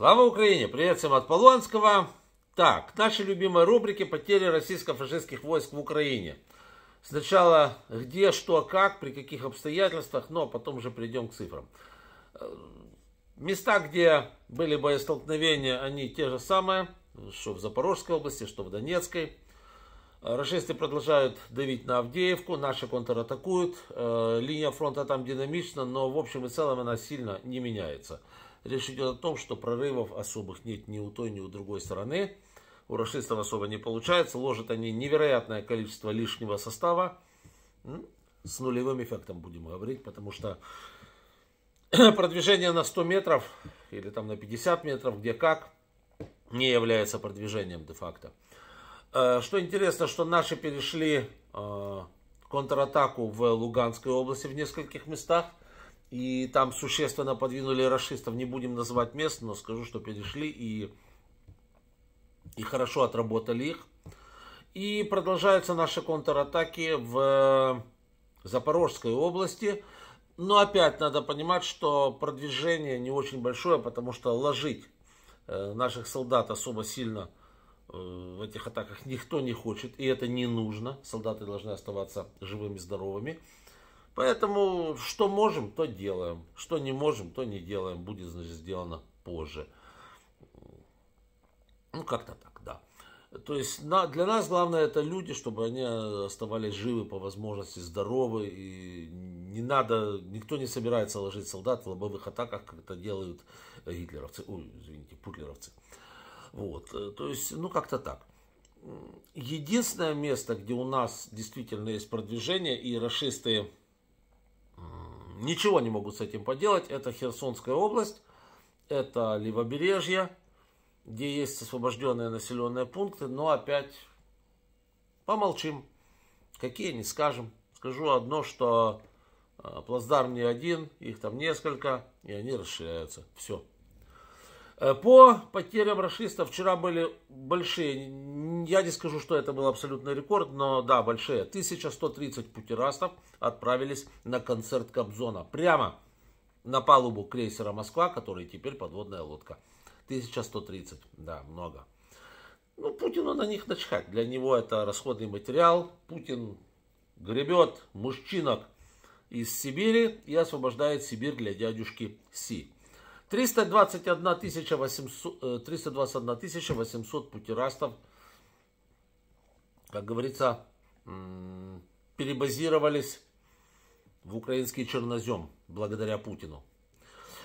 Слава Украине! Привет всем от Полонского. Так, к нашей любимой рубрике «Потери российско-фашистских войск в Украине». Сначала где, что, как, при каких обстоятельствах, но потом уже придем к цифрам. Э, места, где были боестолкновения, они те же самые, что в Запорожской области, что в Донецкой. Э, Рашисты продолжают давить на Авдеевку, наши контратакуют. Э, линия фронта там динамична, но в общем и целом она сильно не меняется. Речь идет о том, что прорывов особых нет ни у той, ни у другой стороны. У рашистов особо не получается. Ложат они невероятное количество лишнего состава. С нулевым эффектом будем говорить, потому что продвижение на 100 метров или там на 50 метров, где как, не является продвижением де-факто. Э, что интересно, что наши перешли э, контратаку в Луганской области в нескольких местах. И там существенно подвинули расистов. Не будем называть мест, но скажу, что перешли и, и хорошо отработали их. И продолжаются наши контратаки в э, Запорожской области. Но опять надо понимать, что продвижение не очень большое, потому что ложить э, наших солдат особо сильно э, в этих атаках никто не хочет, и это не нужно. Солдаты должны оставаться живыми, здоровыми. Поэтому, что можем, то делаем. Что не можем, то не делаем. Будет, значит, сделано позже. Ну, как-то так, да. То есть на, для нас главное это люди, чтобы они э, оставались живы по возможности, здоровы. И не надо, никто не собирается ложить солдат в лобовых атаках, как это делают э, гитлеровцы, ой, извините, путлеровцы. Вот, э, то есть, ну как-то так. Единственное место, где у нас действительно есть продвижение и расисты Ничего не могут с этим поделать. Это Херсонская область, это Левобережье, где есть освобожденные населенные пункты. Но опять помолчим. Какие, не скажем. Скажу одно, что а, плацдарм не один, их там несколько, и они расширяются. Все. Э, по потерям расистов вчера были большие, я не скажу, что это был абсолютный рекорд, но да, большие. 1130 путерастов отправились на концерт Кобзона. Прямо на палубу крейсера «Москва», который теперь подводная лодка. 1130, да, много. Ну, Путину на них начхать. Для него это расходный материал. Путин гребет мужчинок из Сибири и освобождает Сибирь для дядюшки Си. 321 тысяча 800, 321 э, тысяча 800 путирастов, как говорится, перебазировались в украинский чернозем благодаря Путину.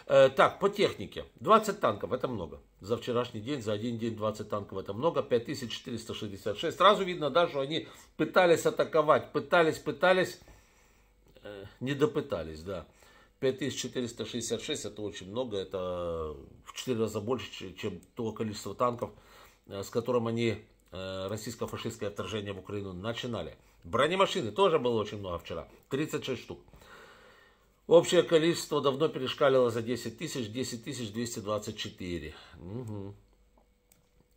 Э, так, по технике. 20 танков, это много. За вчерашний день, за один день 20 танков, это много. 5466. Сразу видно, да, что они пытались атаковать. Пытались, пытались. Э, не допытались, да. 5466 это очень много, это в 4 раза больше, чем то количество танков, э, с которым они э, российско-фашистское вторжение в Украину начинали. Бронемашины тоже было очень много вчера, 36 штук. Общее количество давно перешкалило за 10 тысяч, 10 тысяч 224. Угу.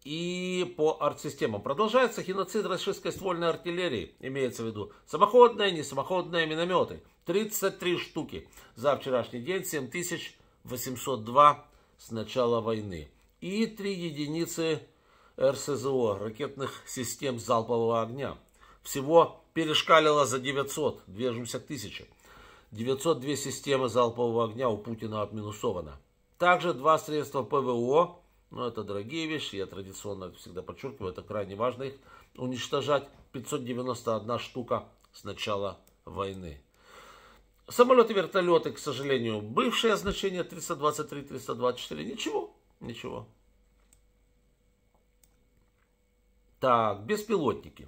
И по артсистемам. Продолжается геноцид российской ствольной артиллерии, имеется в виду самоходные, несамоходные минометы. 33 штуки за вчерашний день, 7802 с начала войны. И 3 единицы РСЗО, ракетных систем залпового огня. Всего перешкалило за 900, движемся к 1000. 902 системы залпового огня у Путина отминусовано. Также два средства ПВО, но ну, это дорогие вещи, я традиционно всегда подчеркиваю, это крайне важно их уничтожать. 591 штука с начала войны. Самолеты, вертолеты, к сожалению, бывшее значение 323, 324, ничего, ничего. Так, беспилотники.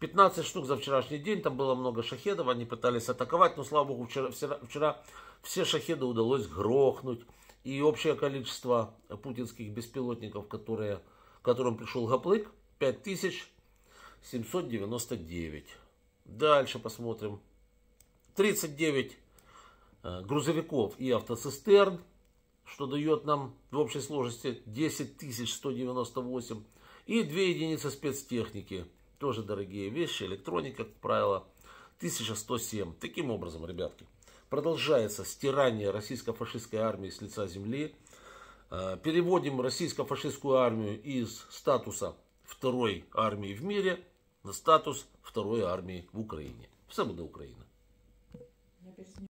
15 штук за вчерашний день, там было много шахедов, они пытались атаковать, но, слава богу, вчера, вчера, вчера все шахеды удалось грохнуть. И общее количество путинских беспилотников, которые, которым пришел Гаплык, 5799. Дальше посмотрим. 39 э, грузовиков и автоцистерн, что дает нам в общей сложности 10 198. И 2 единицы спецтехники, тоже дорогие вещи, электроника, как правило, 1107. Таким образом, ребятки, продолжается стирание российско-фашистской армии с лица земли. Э, переводим российско-фашистскую армию из статуса второй армии в мире на статус второй армии в Украине. Всем до Украины без